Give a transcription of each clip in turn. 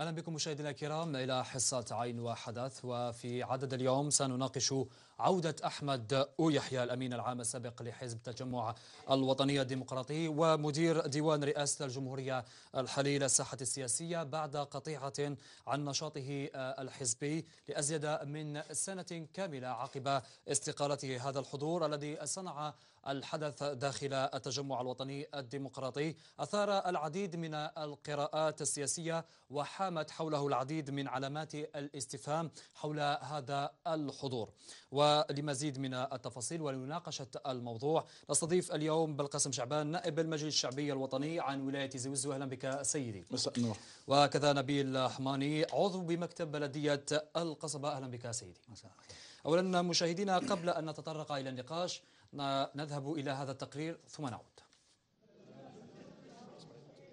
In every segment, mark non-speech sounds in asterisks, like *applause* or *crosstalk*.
أهلا بكم مشاهدينا الكرام إلى حصة عين وحدث وفي عدد اليوم سنناقش عودة أحمد أويحيى الأمين العام السابق لحزب التجمع الوطني الديمقراطي ومدير ديوان رئاسة الجمهورية الحالي للساحة السياسية بعد قطيعة عن نشاطه آه، الحزبي لأزيد من سنة كاملة عقب استقالته هذا الحضور الذي صنع الحدث داخل التجمع الوطني الديمقراطي أثار العديد من القراءات السياسية وحامت حوله العديد من علامات الاستفهام حول هذا الحضور ولمزيد من التفاصيل ولمناقشة الموضوع نستضيف اليوم بالقاسم شعبان نائب المجلس الشعبي الوطني عن ولاية زوزو أهلا بك سيدي مساء النور وكذا نبيل حماني عضو بمكتب بلدية القصبة أهلا بك سيدي مساء أولا مشاهدينا قبل أن نتطرق إلى النقاش نذهب إلى هذا التقرير ثم نعود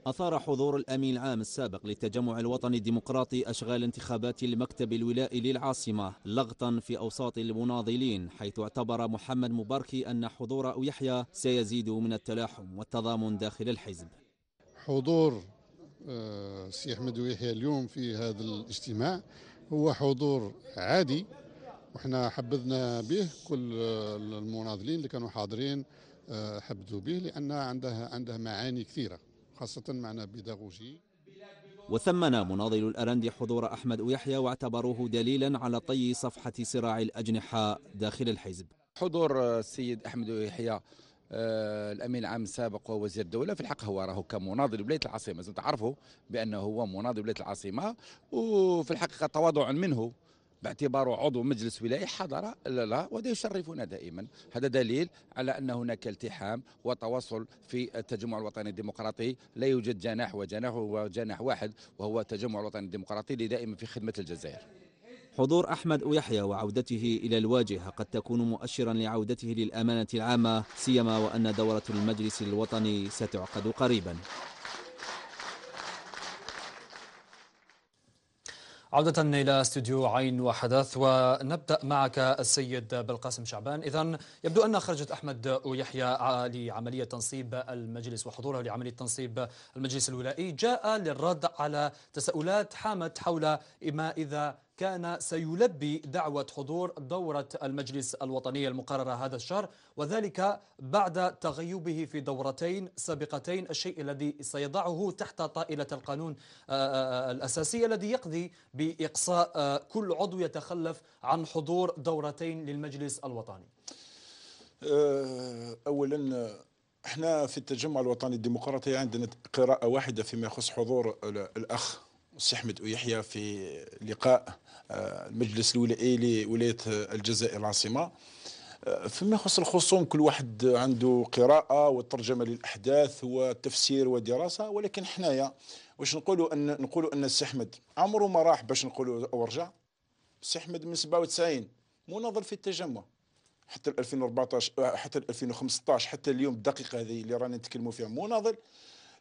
أثار حضور الأمين العام السابق للتجمع الوطني الديمقراطي أشغال انتخابات المكتب الولائي للعاصمة لغطا في أوساط المناضلين حيث اعتبر محمد مباركي أن حضور يحيى سيزيد من التلاحم والتضامن داخل الحزب حضور آه، سي أحمد ويحيى اليوم في هذا الاجتماع هو حضور عادي وحنا حبذنا به كل المناضلين اللي كانوا حاضرين آه، حبذوا به لان عنده عنده معاني كثيره خاصه معنى بيداغوجي وثمن مناضل الأرند حضور أحمد يحيى واعتبروه دليلا على طي صفحة صراع الأجنحة داخل الحزب حضور السيد أحمد يحيى آه، الامين العام السابق ووزير الدوله في الحق هو راهو كمناضل ولايه العاصمه لازم تعرفه بانه هو مناضل ولايه العاصمه وفي الحقيقه تواضع منه باعتباره عضو مجلس ولاية حضر لا وهذا يشرفنا دائما هذا دليل على أن هناك التحام وتواصل في التجمع الوطني الديمقراطي لا يوجد جناح وجناح وجناح واحد وهو التجمع الوطني الديمقراطي اللي دائما في خدمة الجزائر حضور أحمد يحيى وعودته إلى الواجهة قد تكون مؤشرا لعودته للأمانة العامة سيما وأن دورة المجلس الوطني ستعقد قريبا عودة إلى استوديو عين وحدث ونبدأ معك السيد بالقاسم شعبان إذا يبدو أن خرجت أحمد ويحيى لعملية تنصيب المجلس وحضوره لعملية تنصيب المجلس الولائي جاء للرد على تساؤلات حامت حول ما إذا كان سيلبي دعوة حضور دورة المجلس الوطني المقررة هذا الشهر وذلك بعد تغيبه في دورتين سابقتين الشيء الذي سيضعه تحت طائلة القانون آه، آه، الأساسي الذي يقضي بإقصاء آه، كل عضو يتخلف عن حضور دورتين للمجلس الوطني أولا احنا في التجمع الوطني الديمقراطي عندنا قراءة واحدة فيما يخص حضور الأخ أحمد ويحيى في لقاء آه، المجلس الولائي لولاية الجزائر العاصمة آه، فيما يخص الخصوم كل واحد عنده قراءة والترجمة للأحداث وتفسير ودراسة ولكن حنايا واش نقولوا أن نقولوا أن السي أحمد عمره ما راح باش نقولوا أو رجع السي أحمد من 97 مناضل في التجمع حتى 2014 آه، حتى 2015 حتى اليوم الدقيقة هذه اللي رانا نتكلموا فيها مناضل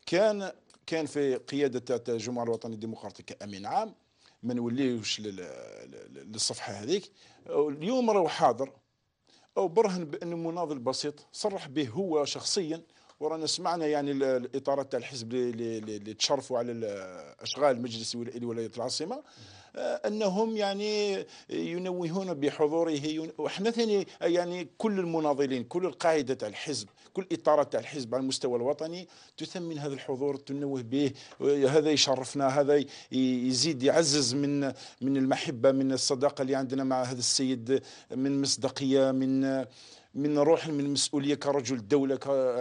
كان كان في قياده الجمهوريه الوطنيه الديمقراطيه كامين عام ما نوليوش للصفحه هذيك اليوم راهو حاضر او برهن بأن مناضل بسيط صرح به هو شخصيا ورانا سمعنا يعني الاطارات تاع الحزب اللي تشرفوا على اشغال مجلس ولايه العاصمه آه، انهم يعني ينوهون بحضوره وحنا ثاني يعني كل المناضلين كل القاعده تاع الحزب كل اطار تاع الحزب على المستوى الوطني تثمن هذا الحضور تنوه به هذا يشرفنا هذا يزيد يعزز من من المحبه من الصداقه اللي عندنا مع هذا السيد من مصداقيه من من روح من مسؤوليه كرجل دوله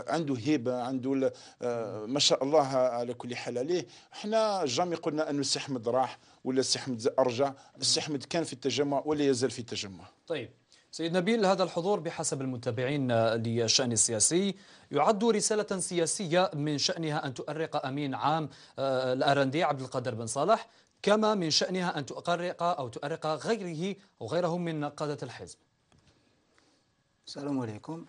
عنده هيبه عنده آه، ما شاء الله على كل حال عليه احنا جامي قلنا انه السي احمد راح ولا السي احمد ارجع السي احمد كان في التجمع ولا يزال في التجمع طيب سيد نبيل هذا الحضور بحسب المتابعين للشأن السياسي يعد رسالة سياسية من شأنها أن تؤرق أمين عام آه، الأرندي عبد القادر بن صالح كما من شأنها أن تؤرق أو تؤرق غيره وغيره من قادة الحزب السلام عليكم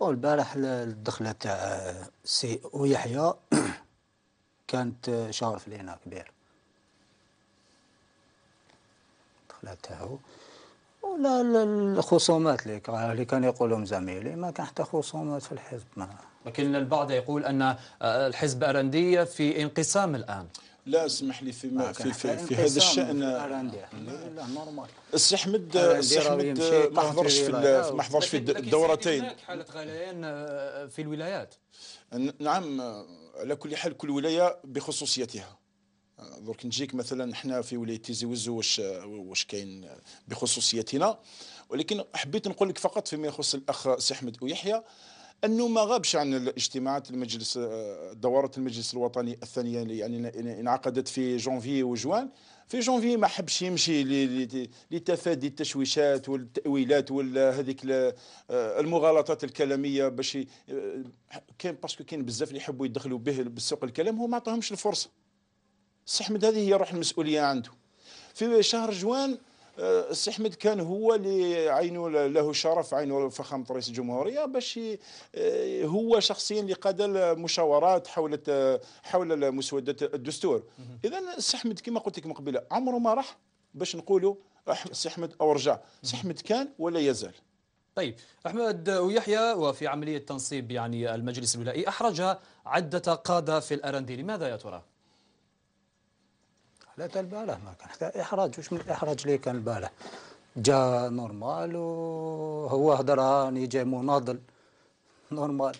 والبارح الدخله تاع سي ويحيى *coughs* كانت شارف لينا كبير الدخله تاعو ولا الخصومات اللي كان يقولهم زميلي ما كان حتى خصومات في الحزب ما لكن البعض يقول ان آه، الحزب الارندي في انقسام الان لا اسمح لي في في, في, في هذا الشان لا نورمال السي احمد السي احمد ما حضرش في ما حضرش في الدورتين حاله غليان آه، في الولايات نعم آه، على كل حال كل ولايه بخصوصيتها آه، درك نجيك مثلا احنا في ولايه تيزي وزو واش واش كاين بخصوصيتنا ولكن حبيت نقول لك فقط فيما يخص الاخ سي احمد ويحيى انه ما غابش عن الاجتماعات المجلس آه، دوره المجلس الوطني الثانيه يعني انعقدت في جونفي وجوان في جونفي ما حبش يمشي لتفادي التشويشات والتاويلات وهذيك آه، المغالطات الكلاميه باش آه، كان باسكو كاين بزاف اللي يحبوا يدخلوا به بالسوق الكلام هو ما عطاهمش الفرصه صح احمد هذه هي روح المسؤوليه عنده في شهر جوان آه، السي احمد كان هو اللي عينوا له شرف عينه فخامه رئيس الجمهوريه باش آه، هو شخصيا اللي قاد المشاورات حول حول مسوده الدستور اذا السي احمد كما قلت لك من قبيله عمره ما راح باش نقولوا السي احمد او رجع السي احمد كان ولا يزال طيب احمد ويحيى وفي عمليه تنصيب يعني المجلس الولائي احرج عده قاده في الارندي لماذا يا ترى؟ لا تاع الباله ما كان حتى احراج واش من الاحراج اللي كان الباله جا نورمال وهو هضر راني جاي مناضل نورمال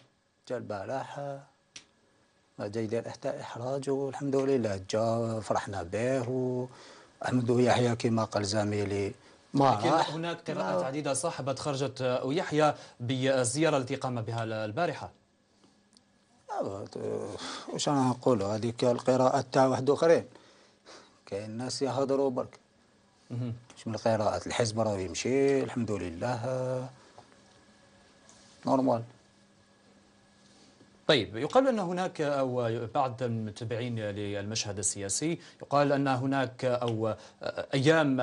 جا البارح ما جا يدير حتى احراج والحمد لله جا فرحنا به واحمد يحيى كما قال زميلي ما لكن راح. هناك قراءات عديده صاحبه خرجت ويحيى بالزياره التي قام بها البارحه واش انا نقولوا هذيك القراءات تاع واحد اخرين كاين الناس يهضروا برك مش من القراءات الحزب راه يمشي الحمد لله نورمال طيب يقال ان هناك او بعض المتابعين للمشهد السياسي يقال ان هناك او ايام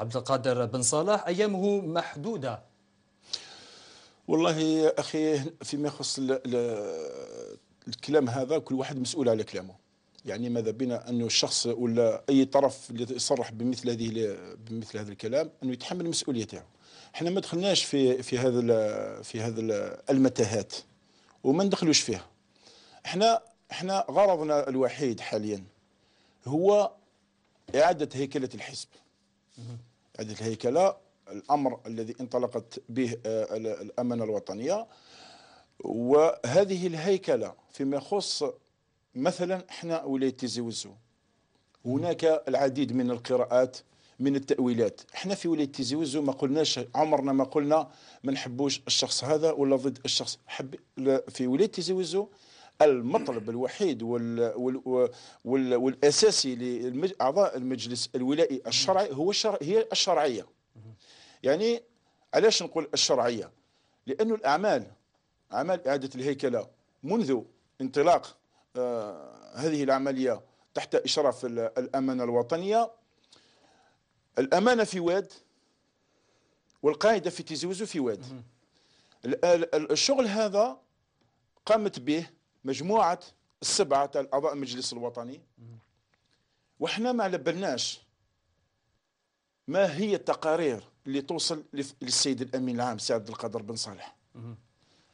عبد القادر بن صالح ايامه محدوده والله يا اخي فيما يخص الكلام هذا كل واحد مسؤول على كلامه يعني ماذا بنا انه الشخص ولا اي طرف اللي يصرح بمثل هذه بمثل هذا الكلام انه يتحمل مسؤوليته احنا ما دخلناش في في هذا في هذا المتاهات وما ندخلوش فيها احنا احنا غرضنا الوحيد حاليا هو اعاده هيكله الحزب اعاده الهيكله الامر الذي انطلقت به آه، الامانه الوطنيه وهذه الهيكله فيما يخص مثلا احنا ولايه تيزي وزو هناك العديد من القراءات من التاويلات احنا في ولايه تيزي وزو ما قلناش عمرنا ما قلنا ما نحبوش الشخص هذا ولا ضد الشخص حب في ولايه تيزي وزو المطلب الوحيد وال وال وال والاساسي لاعضاء المجلس الولائي الشرعي هو الشرع هي الشرعيه يعني علاش نقول الشرعيه لانه الأعمال أعمال إعادة الهيكلة منذ انطلاق آه، هذه العملية تحت إشراف الأمانة الوطنية الأمانة في واد والقاعدة في تيزوزو في واد الشغل هذا قامت به مجموعة السبعة تاع الأعضاء المجلس الوطني وإحنا ما على بالناش ما هي التقارير اللي توصل للسيد الأمين العام سعد القادر بن صالح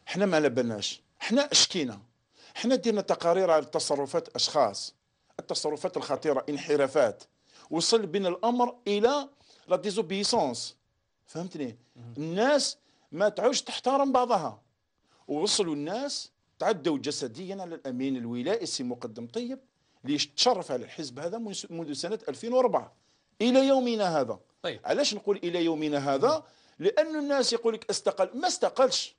إحنا ما على بالناش إحنا أشكينا احنا دينا تقارير على تصرفات اشخاص التصرفات الخطيره انحرافات وصل بين الامر الى لا ديزوبيسونس فهمتني الناس ما تعودش تحترم بعضها ووصلوا الناس تعدوا جسديا على الامين الولائي السي مقدم طيب اللي تشرف على الحزب هذا منذ سنه 2004 الى يومنا هذا طيب علاش نقول الى يومنا هذا لان الناس يقول لك استقل ما استقلش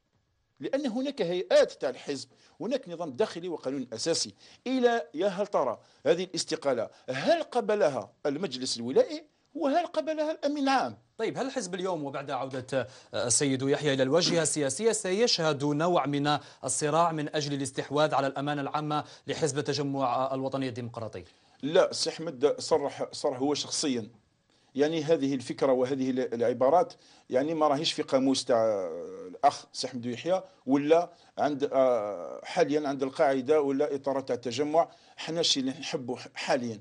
لأن هناك هيئات تاع الحزب هناك نظام داخلي وقانون أساسي إلى يا هل ترى هذه الاستقالة هل قبلها المجلس الولائي وهل قبلها الأمين العام طيب هل الحزب اليوم وبعد عودة آه، السيد يحيى إلى الواجهة السياسية سيشهد نوع من الصراع من أجل الاستحواذ على الأمانة العامة لحزب التجمع آه، الوطني الديمقراطي؟ لا سي أحمد صرح صرح هو شخصيا يعني هذه الفكره وهذه العبارات يعني ما راهيش في قاموس تاع الاخ سي احمد يحيى ولا عند آه، حاليا عند القاعده ولا اطار تاع التجمع حنا الشيء اللي نحبه حاليا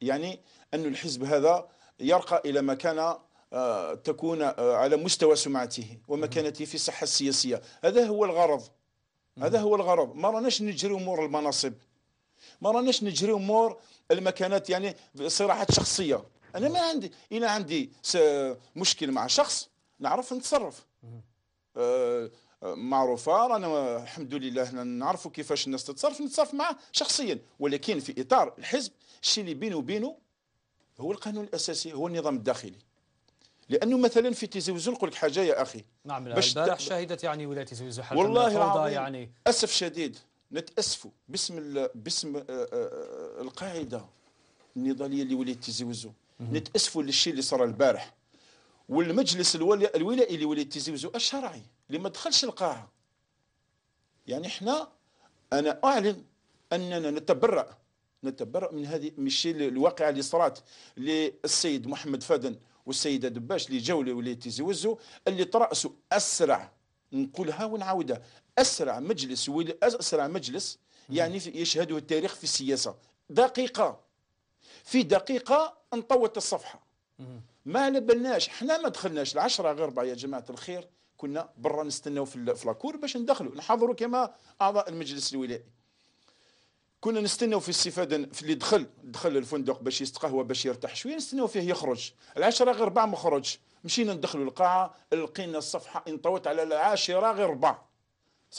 يعني أن الحزب هذا يرقى الى مكانه آه، تكون آه، على مستوى سمعته ومكانته في الصحه السياسيه هذا هو الغرض هذا هو الغرض ما راناش نجري امور المناصب ما راناش نجري امور المكانات يعني صراعات شخصيه انا ما عندي انا عندي مشكل مع شخص نعرف نتصرف آه، آه، معروفه رانا الحمد لله نعرفوا كيفاش الناس تتصرف نتصرف معاه شخصيا ولكن في اطار الحزب الشيء اللي بينه وبينه هو القانون الاساسي هو النظام الداخلي لانه مثلا في تيزي وزو نقول لك حاجه يا اخي نعم البارح شهدت يعني ولايه تيزوزو حاله والله العظيم يعني اسف شديد نتاسفوا باسم باسم آه، القاعده النضاليه اللي ولات وزو نتاسفوا للشيء اللي صار البارح والمجلس الولائي اللي ولي وزو الشرعي اللي ما دخلش القاعه يعني احنا انا اعلن اننا نتبرأ نتبرأ من هذه من الشيء الواقعة اللي صارت للسيد محمد فادن والسيدة دباش اللي جاو لولاية وزو اللي ترأسوا أسرع نقولها ونعاودها أسرع مجلس أسرع مجلس يعني يشهده التاريخ في السياسة دقيقة في دقيقة انطوت الصفحه ما على احنا حنا ما دخلناش العشرة غربة يا جماعة الخير كنا برا نستناو في, لاكور باش ندخلوا نحضروا كما أعضاء المجلس الولائي كنا نستناو في السفادة في اللي دخل دخل الفندق باش يستقهوى باش يرتاح شوية نستناو فيه يخرج العشرة غير ما خرجش مشينا ندخلوا القاعة لقينا الصفحة انطوت على العاشرة غير ربع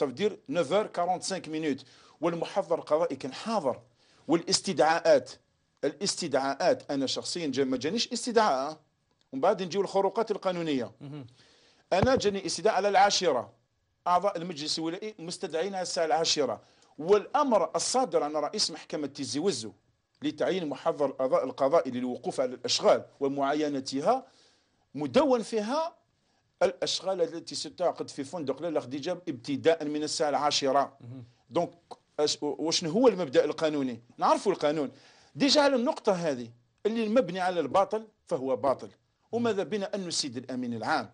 دير 9h45 مينوت والمحضر القضائي كان حاضر والاستدعاءات الاستدعاءات انا شخصيا ما جانيش استدعاء ومن بعد نجيو الخروقات القانونيه انا جاني استدعاء على العاشره اعضاء المجلس الولائي مستدعين على الساعه العاشره والامر الصادر عن رئيس محكمه تيزي وزو لتعيين محضر القضاء القضائي للوقوف على الاشغال ومعاينتها مدون فيها الاشغال التي ستعقد في فندق لالا خديجه ابتداء من الساعه العاشره دونك وشنو هو المبدا القانوني نعرفوا القانون ديجا على النقطة هذه اللي المبني على الباطل فهو باطل وماذا بنا أن السيد الأمين العام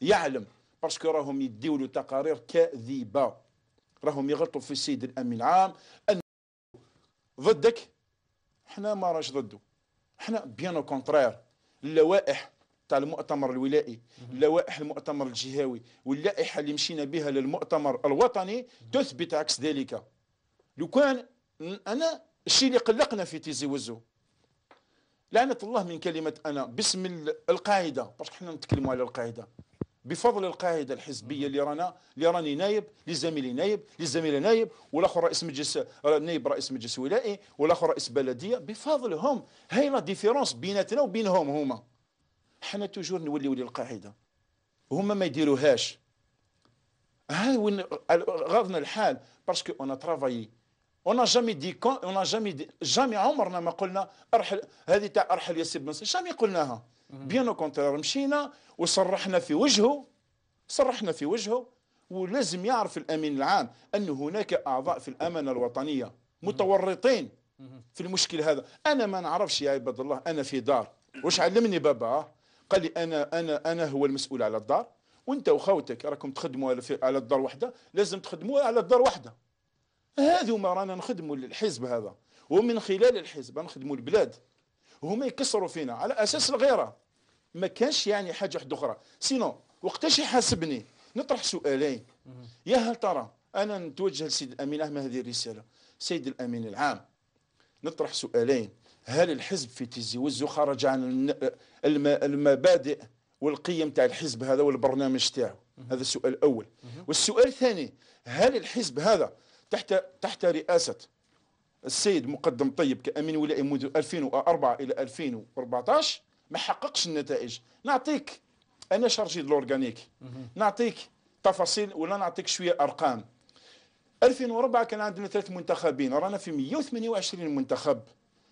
يعلم باسكو راهم يديوا له تقارير كاذبة راهم يغلطوا في السيد الأمين العام أن ضدك احنا ما راش ضده احنا بيان او كونترير اللوائح تاع المؤتمر الولائي لوائح المؤتمر الجهوي واللائحه اللي مشينا بها للمؤتمر الوطني تثبت عكس ذلك لو كان انا الشيء اللي قلقنا في تيزي وزو لعنة الله من كلمة أنا باسم القاعدة باش حنا نتكلموا على القاعدة بفضل القاعدة الحزبية اللي رانا اللي راني نايب لزميلي زميلي نايب لزميلي نايب والآخر رئيس مجلس نايب رئيس مجلس ولائي والآخر رئيس بلدية بفضلهم هاي لا ديفيرونس بيناتنا وبينهم هما حنا توجور نوليو للقاعدة هما ما يديروهاش هاي وين غاضنا الحال باسكو اون ترافايي اون ا جامي دي كون اون جامي دي جامي عمرنا ما قلنا ارحل هذه تاع ارحل يا سيد بن جامي قلناها بيان او كونترير مشينا وصرحنا في وجهه صرحنا في وجهه ولازم يعرف الامين العام ان هناك اعضاء في الامانه الوطنيه متورطين في المشكل هذا انا ما نعرفش يا عباد الله انا في دار واش علمني بابا قال لي انا انا انا هو المسؤول على الدار وانت وخوتك راكم تخدموا على الدار وحده لازم تخدموا على الدار وحده هذو ما رانا نخدموا للحزب هذا ومن خلال الحزب نخدموا البلاد هما يكسروا فينا على اساس الغيره ما كانش يعني حاجه واحده اخرى سينو وقتاش يحاسبني نطرح سؤالين يا هل ترى انا نتوجه للسيد الامين اهم هذه الرساله سيد الامين العام نطرح سؤالين هل الحزب في تيزي وزو خرج عن المبادئ والقيم تاع الحزب هذا والبرنامج تاعو هذا السؤال الاول والسؤال الثاني هل الحزب هذا تحت تحت رئاسة السيد مقدم طيب كأمين ولائي منذ 2004 إلى 2014 ما حققش النتائج نعطيك أنا شارجي دلورغانيك نعطيك تفاصيل ولا نعطيك شوية أرقام 2004 كان عندنا ثلاث منتخبين رانا في 128 منتخب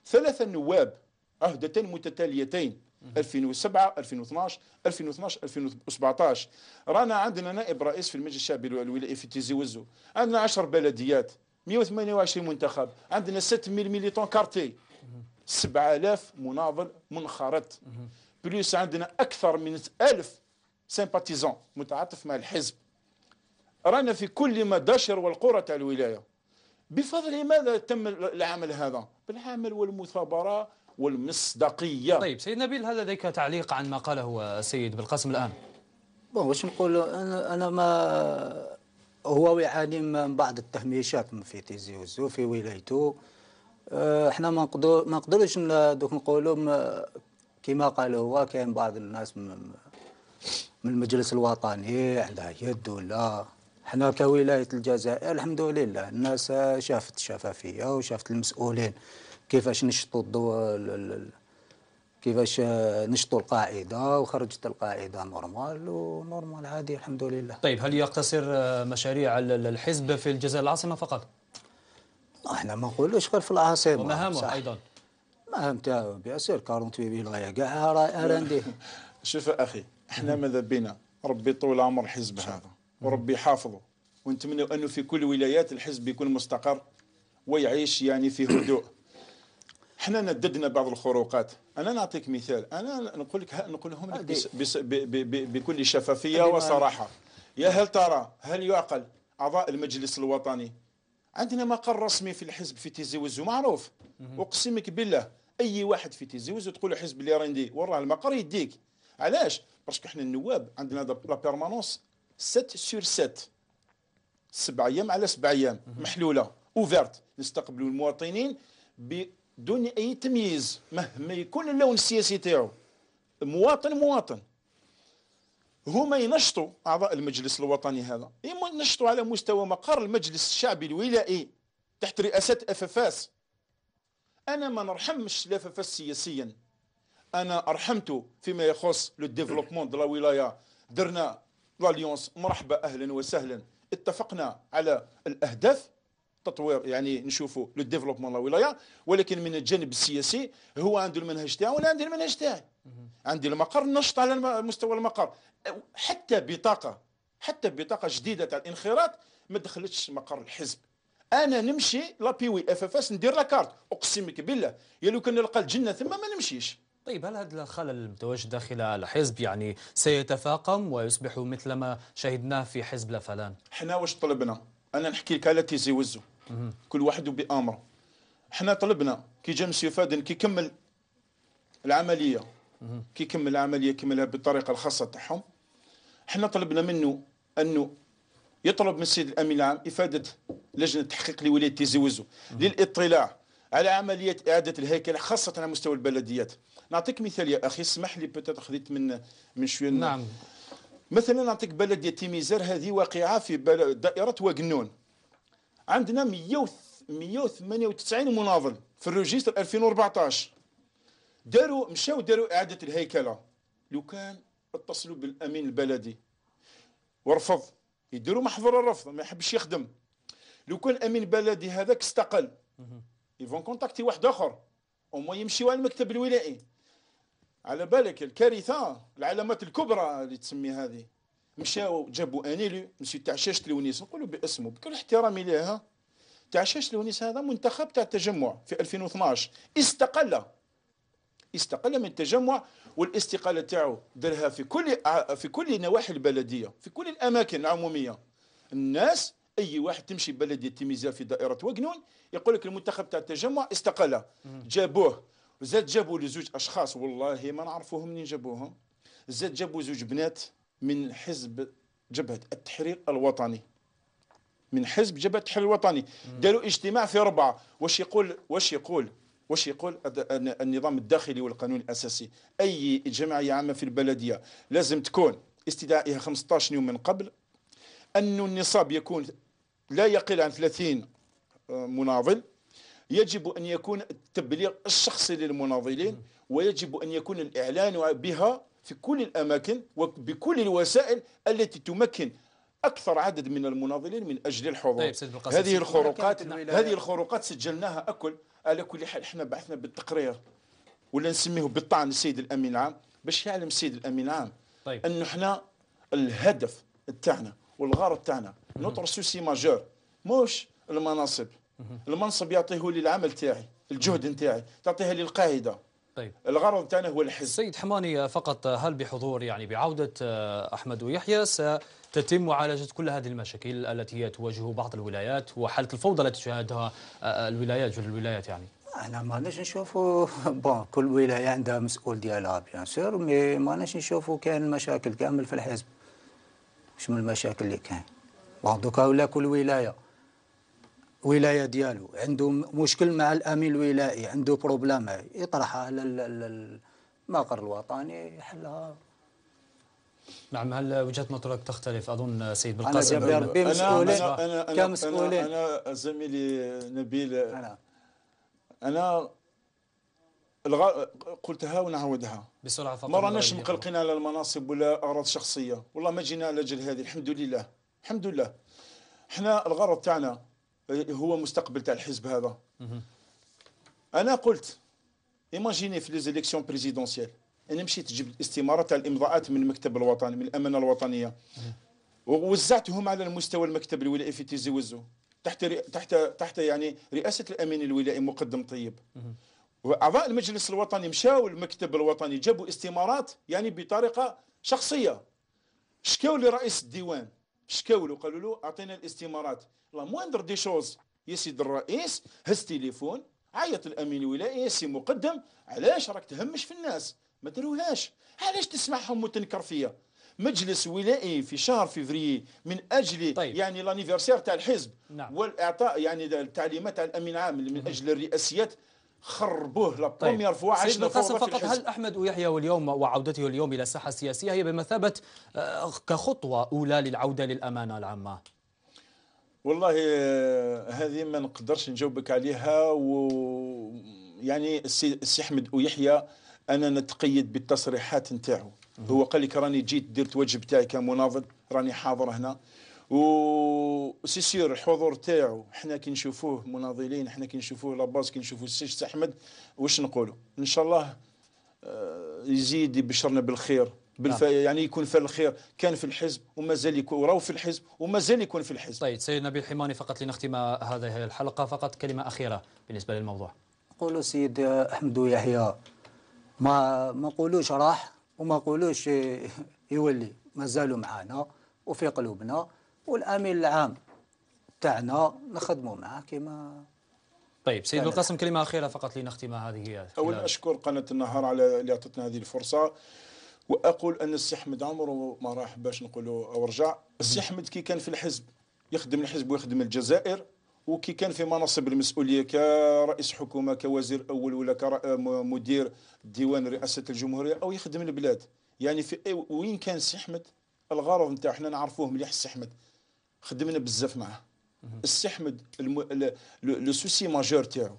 ثلاثة نواب عهدتين متتاليتين 2007 2012 2012 2017 رانا عندنا نائب رئيس في المجلس الشعبي الولائي في تيزي وزو عندنا 10 بلديات 128 منتخب عندنا 6000 ميليتون كارتي 7000 مناضل منخرط بلوس عندنا اكثر من 1000 سيمباتيزون متعاطف مع الحزب رانا في كل مداشر والقرى تاع الولايه بفضل ماذا تم العمل هذا بالعمل والمثابره والمصداقيه طيب سيد نبيل هل لديك تعليق عن ما قاله السيد بالقسم الان بون واش نقول انا انا ما هو يعاني من بعض التهميشات في تيزي وزو في ولايته أه، احنا ما نقدر ما نقدروش دوك نقولوا كما قال هو كاين بعض الناس من المجلس الوطني عندها يد ولا احنا كولايه الجزائر الحمد لله الناس شافت الشفافيه وشافت المسؤولين كيفاش نشطوا الضوء كيفاش آه، نشطوا القاعده وخرجت القاعده نورمال ونورمال عادي الحمد لله. طيب هل يقتصر آه، مشاريع الحزب في الجزائر العاصمه فقط؟ احنا ما نقولوش غير في العاصمه ومهامه ايضا مهام تاعو بياسير 48 بيه غايه كاع راندي شوف اخي احنا ماذا بينا ربي طول عمر الحزب هذا وربي يحافظه ونتمنى انه في كل ولايات الحزب يكون مستقر ويعيش يعني في هدوء حنا نددنا بعض الخروقات انا نعطيك مثال انا نقول لك نقولهم لك بس بس بكل شفافيه وصراحه يا هل ترى هل يعقل اعضاء المجلس الوطني عندنا مقر رسمي في الحزب في تيزي وزو معروف اقسمك بالله اي واحد في تيزي وزو تقول له حزب اللي وراه المقر يديك علاش باسكو حنا النواب عندنا لا بيرمانونس 7 سور 7 سبع ايام على سبع ايام محلوله اوفيرت نستقبلوا المواطنين دون اي تمييز مهما يكون اللون السياسي تاعو مواطن مواطن هما ينشطوا اعضاء المجلس الوطني هذا ينشطوا على مستوى مقر المجلس الشعبي الولائي تحت رئاسه افافاس انا ما نرحمش لاففاس سياسيا انا ارحمته فيما يخص لو ديفلوبمون دو لا ولايه درنا لاليونس مرحبا اهلا وسهلا اتفقنا على الاهداف تطوير يعني نشوفوا لو ديفلوبمون لا ولايه ولكن من الجانب السياسي هو عنده المنهج تاعو وانا عندي المنهج تاعي عندي المقر نشط على مستوى المقر حتى بطاقه حتى بطاقه جديده تاع الانخراط ما دخلتش مقر الحزب انا نمشي لابيوي اف اف اس ندير لاكارت لك بالله يا لو كان نلقى الجنه ثم ما نمشيش طيب هل هذا الخلل المتواجد داخل الحزب يعني سيتفاقم ويصبح مثل ما شهدناه في حزب لفلان؟ حنا واش طلبنا؟ انا نحكي لك على تيزي وزو كل واحد بامره احنا طلبنا كي جا مسيو فادن كي كمل العمليه كي كمل العمليه كملها بالطريقه الخاصه تاعهم احنا طلبنا منه انه يطلب من السيد الامين العام افاده لجنه تحقيق لولايه تيزي وزو للاطلاع على عمليه اعاده الهيكل خاصه على مستوى البلديات نعطيك مثال يا اخي اسمح لي بتات خذيت من من شويه نعم مثلا نعطيك بلديه تيميزر هذه واقعه في بلد دائره واقنون عندنا 198 مناضل في الريجستر 2014 داروا مشاو داروا اعاده الهيكله لو كان اتصلوا بالامين البلدي ورفض يديروا محظور الرفض ما يحبش يخدم لو كان امين بلدي هذاك استقل يفون كونتاكتي واحد اخر وما يمشي على المكتب الولائي على بالك الكارثه العلامات الكبرى اللي تسمي هذه مشاو جابوا انيلو مسيو تاع شاشه تلونيس نقولوا باسمه بكل احترامي لها تاع شاشه تلونيس هذا منتخب تاع التجمع في 2012 استقل استقل من التجمع والاستقاله تاعو درها في كل في كل نواحي البلديه في كل الاماكن العموميه الناس اي واحد تمشي بلديه تيميزا في دائره وقنون يقول لك المنتخب تاع التجمع استقل جابوه زاد جابوا لزوج اشخاص والله ما نعرفوهم منين جابوهم زاد جابوا زوج بنات من حزب جبهة التحرير الوطني من حزب جبهة التحرير الوطني داروا اجتماع في ربعة واش يقول واش يقول واش يقول النظام الداخلي والقانون الأساسي أي جمعية عامة في البلدية لازم تكون استدعائها 15 يوم من قبل أن النصاب يكون لا يقل عن 30 آه، مناضل يجب أن يكون التبليغ الشخصي للمناضلين ويجب أن يكون الإعلان بها في كل الأماكن وبكل الوسائل التي تمكن اكثر عدد من المناضلين من اجل الحضور طيب هذه الخروقات هذه الخروقات سجلناها اكل على كل حال احنا بعثنا بالتقرير ولا نسميه بالطعن السيد الامين العام باش يعلم السيد الامين العام طيب. انه احنا الهدف تاعنا والغرض تاعنا نوتر سوسي ماجور موش المناصب المنصب يعطيه للعمل تاعي الجهد نتاعي تعطيها للقاعده طيب. الغرض الثاني هو الحزب سيد حماني فقط هل بحضور يعني بعودة آه، أحمد ويحيى ستتم معالجة كل هذه المشاكل التي تواجه بعض الولايات وحالة الفوضى التي تشاهدها آه، آه، الولايات الولايات يعني احنا ما نش نشوفوا *laughs* بون كل ولايه عندها مسؤول ديالها بيان سور مي ما نش نشوفوا كاين مشاكل كامل في الحزب شنو المشاكل اللي كاين بون دوكا ولا كل ولايه الولايه ديالو عنده مشكل مع الامين الولائي عنده بروبلام يطرحها على المقر الوطني يحلها نعم هل وجهه نظرك تختلف اظن سيد بالقاسم انا ربي مسؤولين أنا أنا أنا كمسؤولين انا, أنا زميلي نبيل انا انا الغ... قلتها ونعاودها بسرعه فقط ما راناش مقلقين على المناصب ولا اغراض شخصيه والله ما جينا على جل هذه الحمد لله الحمد لله حنا الغرض تاعنا هو مستقبل تاع الحزب هذا انا قلت ايماجيني في لي زيليكسيون بريزيدونسيال انا مشيت جبت استماره تاع الامضاءات من المكتب الوطني من الامانه الوطنيه ووزعتهم على المستوى المكتب الولائي في تيزي وزو تحت ري... تحت تحت يعني رئاسه الامين الولائي مقدم طيب واعضاء المجلس الوطني مشاو المكتب الوطني جابوا استمارات يعني بطريقه شخصيه شكاو لرئيس الديوان شكاو له قالوا له اعطينا الاستمارات لا مواندر دي شوز يا سيد الرئيس هز تليفون عيط الامين الولائي سي مقدم علاش راك تهمش في الناس ما داروهاش علاش تسمعهم وتنكر فيا مجلس ولائي في شهر فيفري من اجل طيب. يعني لانيفرسير تاع الحزب نعم. والاعطاء يعني التعليمات على الامين العام من اجل الرئاسيات خربوه لا طيب. فوا عشنا فوق فقط هل احمد ويحيى واليوم وعودته اليوم الى الساحه السياسيه هي بمثابه آه، كخطوه اولى للعوده للامانه العامه؟ والله آه، هذه ما نقدرش نجاوبك عليها و يعني السي احمد ويحيى انا نتقيد بالتصريحات نتاعو هو قال لك راني جيت درت واجب تاعي كمناضل راني حاضر هنا وسي سير الحضور تاعو حنا كي نشوفوه مناضلين حنا كي نشوفوه لاباز كي نشوفوه السي احمد واش نقولوا ان شاء الله آه، يزيد يبشرنا بالخير بالف... نعم. يعني يكون في الخير كان في الحزب ومازال يكون وراو في الحزب ومازال يكون في الحزب طيب سيد نبيل حماني فقط لنختم هذه الحلقه فقط كلمه اخيره بالنسبه للموضوع قولوا سيد احمد يحيى ما ما نقولوش راح وما نقولوش يولي مازالوا معانا وفي قلوبنا والامين العام تاعنا نخدموا معاه كما طيب سيد القاسم كلمه اخيره فقط لنختم هذه اولا اشكر قناه النهار على اللي اعطتنا هذه الفرصه واقول ان السي احمد عمره ما راح باش نقولوا او رجع السي احمد كي كان في الحزب يخدم الحزب ويخدم الجزائر وكي كان في مناصب المسؤوليه كرئيس حكومه كوزير اول ولا كمدير ديوان رئاسه الجمهوريه او يخدم البلاد يعني في وين كان السي احمد الغرض نتاعو حنا نعرفوه مليح السي احمد خدمنا بزاف معاه استحمد لو سوسي ماجور تاعو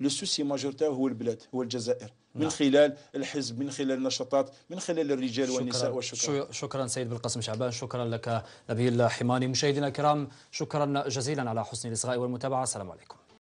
لو سوسي ماجور تاعو هو البلاد هو الجزائر من نعم. خلال الحزب من خلال النشاطات من خلال الرجال شكرا والنساء والشباب شكرا سيد بالقاسم شعبان شكرا لك نبيل حماني مشاهدينا الكرام شكرا جزيلا على حسن الاصغاء والمتابعه السلام عليكم